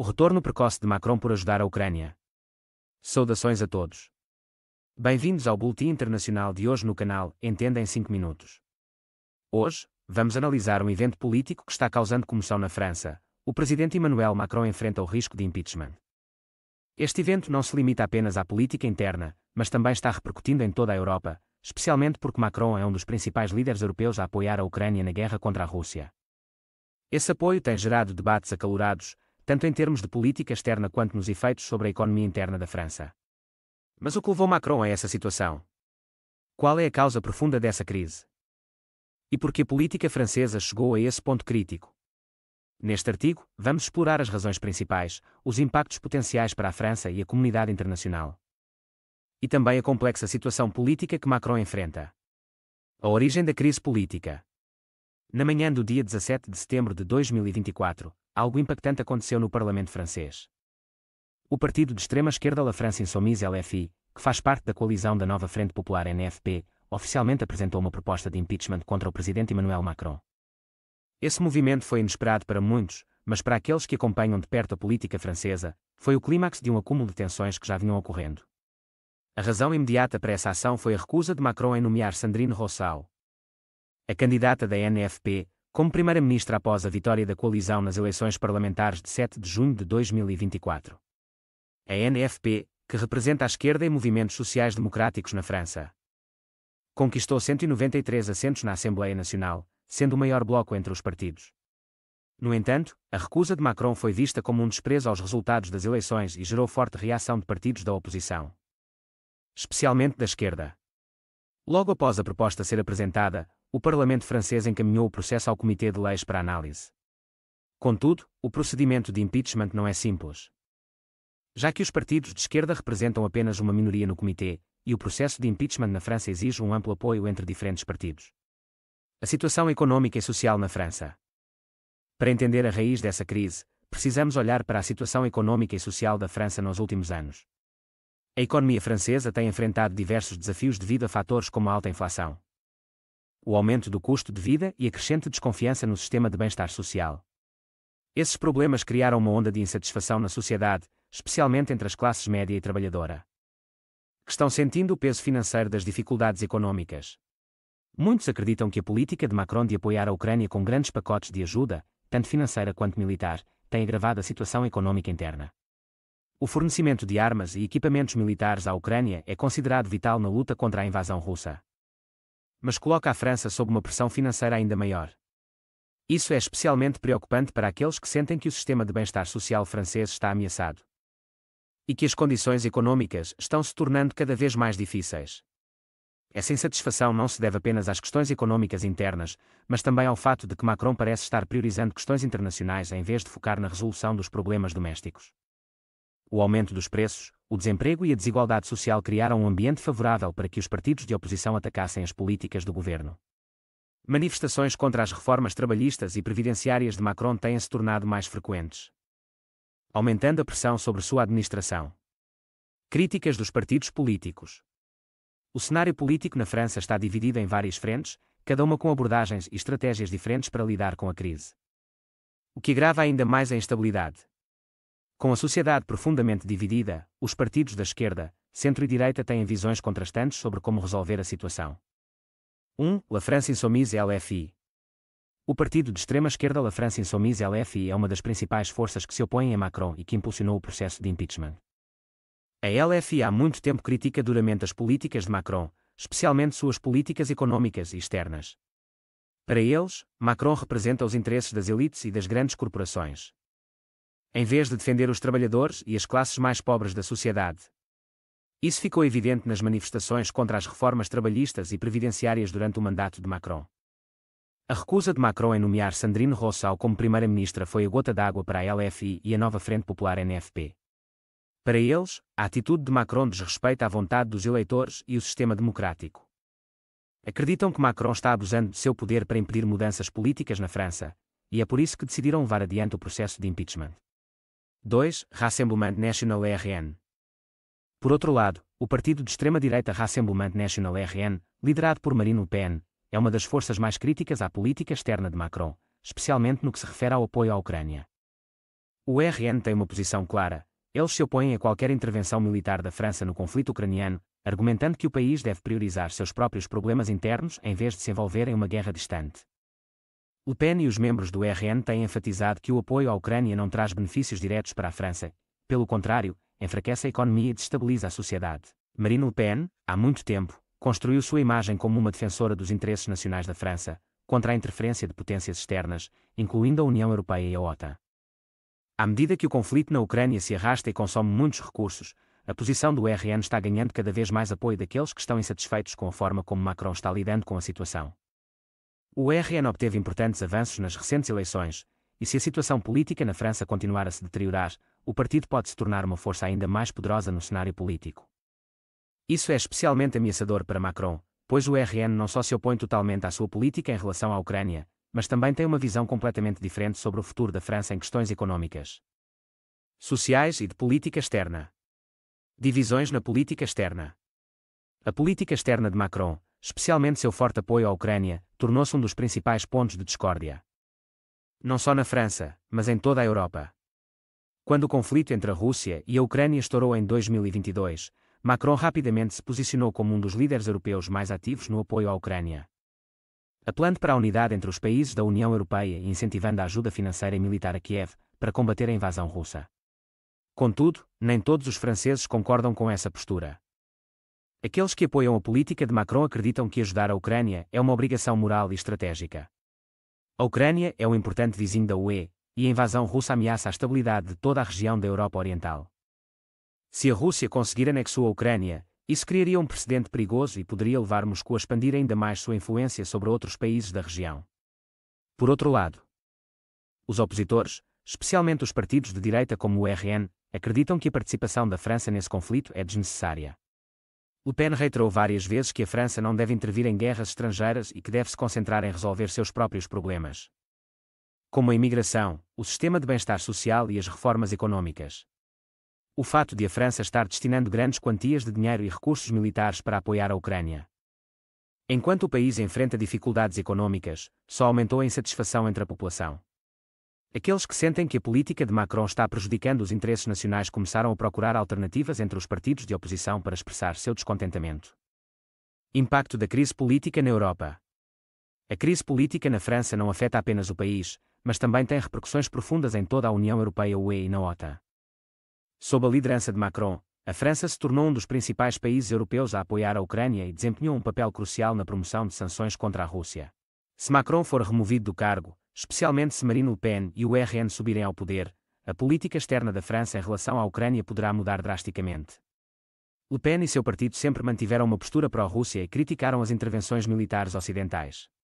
O retorno precoce de Macron por ajudar a Ucrânia. Saudações a todos. Bem-vindos ao Boletim Internacional de hoje no canal Entenda em 5 Minutos. Hoje, vamos analisar um evento político que está causando comoção na França. O presidente Emmanuel Macron enfrenta o risco de impeachment. Este evento não se limita apenas à política interna, mas também está repercutindo em toda a Europa, especialmente porque Macron é um dos principais líderes europeus a apoiar a Ucrânia na guerra contra a Rússia. Esse apoio tem gerado debates acalorados, tanto em termos de política externa quanto nos efeitos sobre a economia interna da França. Mas o que levou Macron a essa situação? Qual é a causa profunda dessa crise? E por que a política francesa chegou a esse ponto crítico? Neste artigo, vamos explorar as razões principais, os impactos potenciais para a França e a comunidade internacional. E também a complexa situação política que Macron enfrenta. A origem da crise política. Na manhã do dia 17 de setembro de 2024, algo impactante aconteceu no Parlamento francês. O partido de extrema-esquerda La France Insoumise LFI, que faz parte da coalizão da Nova Frente Popular NFP, oficialmente apresentou uma proposta de impeachment contra o presidente Emmanuel Macron. Esse movimento foi inesperado para muitos, mas para aqueles que acompanham de perto a política francesa, foi o clímax de um acúmulo de tensões que já vinham ocorrendo. A razão imediata para essa ação foi a recusa de Macron em nomear Sandrine Rousseau, A candidata da NFP, como Primeira-Ministra após a vitória da coalizão nas eleições parlamentares de 7 de junho de 2024. A NFP, que representa a esquerda e movimentos sociais democráticos na França, conquistou 193 assentos na Assembleia Nacional, sendo o maior bloco entre os partidos. No entanto, a recusa de Macron foi vista como um desprezo aos resultados das eleições e gerou forte reação de partidos da oposição, especialmente da esquerda. Logo após a proposta ser apresentada, o Parlamento francês encaminhou o processo ao Comitê de Leis para análise. Contudo, o procedimento de impeachment não é simples. Já que os partidos de esquerda representam apenas uma minoria no Comitê, e o processo de impeachment na França exige um amplo apoio entre diferentes partidos. A situação econômica e social na França. Para entender a raiz dessa crise, precisamos olhar para a situação econômica e social da França nos últimos anos. A economia francesa tem enfrentado diversos desafios devido a fatores como a alta inflação, o aumento do custo de vida e a crescente desconfiança no sistema de bem-estar social. Esses problemas criaram uma onda de insatisfação na sociedade, especialmente entre as classes média e trabalhadora. Que estão sentindo o peso financeiro das dificuldades econômicas. Muitos acreditam que a política de Macron de apoiar a Ucrânia com grandes pacotes de ajuda, tanto financeira quanto militar, tem agravado a situação econômica interna. O fornecimento de armas e equipamentos militares à Ucrânia é considerado vital na luta contra a invasão russa mas coloca a França sob uma pressão financeira ainda maior. Isso é especialmente preocupante para aqueles que sentem que o sistema de bem-estar social francês está ameaçado. E que as condições econômicas estão se tornando cada vez mais difíceis. É Essa insatisfação não se deve apenas às questões econômicas internas, mas também ao fato de que Macron parece estar priorizando questões internacionais em vez de focar na resolução dos problemas domésticos. O aumento dos preços, o desemprego e a desigualdade social criaram um ambiente favorável para que os partidos de oposição atacassem as políticas do governo. Manifestações contra as reformas trabalhistas e previdenciárias de Macron têm-se tornado mais frequentes, aumentando a pressão sobre sua administração. Críticas dos partidos políticos. O cenário político na França está dividido em várias frentes, cada uma com abordagens e estratégias diferentes para lidar com a crise. O que agrava ainda mais a instabilidade. Com a sociedade profundamente dividida, os partidos da esquerda, centro e direita têm visões contrastantes sobre como resolver a situação. 1. Um, La France Insoumise LFI. O partido de extrema-esquerda La France Insoumise LFI é uma das principais forças que se opõem a Macron e que impulsionou o processo de impeachment. A LFI há muito tempo critica duramente as políticas de Macron, especialmente suas políticas econômicas e externas. Para eles, Macron representa os interesses das elites e das grandes corporações em vez de defender os trabalhadores e as classes mais pobres da sociedade. Isso ficou evidente nas manifestações contra as reformas trabalhistas e previdenciárias durante o mandato de Macron. A recusa de Macron em nomear Sandrine Rossal como primeira-ministra foi a gota d'água para a LFI e a nova Frente Popular NFP. Para eles, a atitude de Macron desrespeita a vontade dos eleitores e o sistema democrático. Acreditam que Macron está abusando de seu poder para impedir mudanças políticas na França, e é por isso que decidiram levar adiante o processo de impeachment. 2. Rassemblement National RN. Por outro lado, o partido de extrema-direita Rassemblement National RN, liderado por Marine Le Pen, é uma das forças mais críticas à política externa de Macron, especialmente no que se refere ao apoio à Ucrânia. O RN tem uma posição clara, eles se opõem a qualquer intervenção militar da França no conflito ucraniano, argumentando que o país deve priorizar seus próprios problemas internos em vez de se envolver em uma guerra distante. Le PEN e os membros do RN têm enfatizado que o apoio à Ucrânia não traz benefícios diretos para a França, pelo contrário, enfraquece a economia e destabiliza a sociedade. Marine Le Pen, há muito tempo, construiu sua imagem como uma defensora dos interesses nacionais da França, contra a interferência de potências externas, incluindo a União Europeia e a OTAN. À medida que o conflito na Ucrânia se arrasta e consome muitos recursos, a posição do RN está ganhando cada vez mais apoio daqueles que estão insatisfeitos com a forma como Macron está lidando com a situação. O RN obteve importantes avanços nas recentes eleições, e se a situação política na França continuar a se deteriorar, o partido pode se tornar uma força ainda mais poderosa no cenário político. Isso é especialmente ameaçador para Macron, pois o RN não só se opõe totalmente à sua política em relação à Ucrânia, mas também tem uma visão completamente diferente sobre o futuro da França em questões econômicas, sociais e de política externa. Divisões na política externa. A política externa de Macron, especialmente seu forte apoio à Ucrânia, tornou-se um dos principais pontos de discórdia. Não só na França, mas em toda a Europa. Quando o conflito entre a Rússia e a Ucrânia estourou em 2022, Macron rapidamente se posicionou como um dos líderes europeus mais ativos no apoio à Ucrânia. Apelando para a unidade entre os países da União Europeia e incentivando a ajuda financeira e militar a Kiev para combater a invasão russa. Contudo, nem todos os franceses concordam com essa postura. Aqueles que apoiam a política de Macron acreditam que ajudar a Ucrânia é uma obrigação moral e estratégica. A Ucrânia é um importante vizinho da UE, e a invasão russa ameaça a estabilidade de toda a região da Europa Oriental. Se a Rússia conseguir anexar a Ucrânia, isso criaria um precedente perigoso e poderia levar Moscou a expandir ainda mais sua influência sobre outros países da região. Por outro lado, os opositores, especialmente os partidos de direita como o RN, acreditam que a participação da França nesse conflito é desnecessária. Le Pen reiterou várias vezes que a França não deve intervir em guerras estrangeiras e que deve se concentrar em resolver seus próprios problemas. Como a imigração, o sistema de bem-estar social e as reformas econômicas. O fato de a França estar destinando grandes quantias de dinheiro e recursos militares para apoiar a Ucrânia. Enquanto o país enfrenta dificuldades econômicas, só aumentou a insatisfação entre a população. Aqueles que sentem que a política de Macron está prejudicando os interesses nacionais começaram a procurar alternativas entre os partidos de oposição para expressar seu descontentamento. Impacto da crise política na Europa. A crise política na França não afeta apenas o país, mas também tem repercussões profundas em toda a União Europeia UE e na OTAN. Sob a liderança de Macron, a França se tornou um dos principais países europeus a apoiar a Ucrânia e desempenhou um papel crucial na promoção de sanções contra a Rússia. Se Macron for removido do cargo, especialmente se Marine Le Pen e o RN subirem ao poder, a política externa da França em relação à Ucrânia poderá mudar drasticamente. Le Pen e seu partido sempre mantiveram uma postura pró-Rússia e criticaram as intervenções militares ocidentais.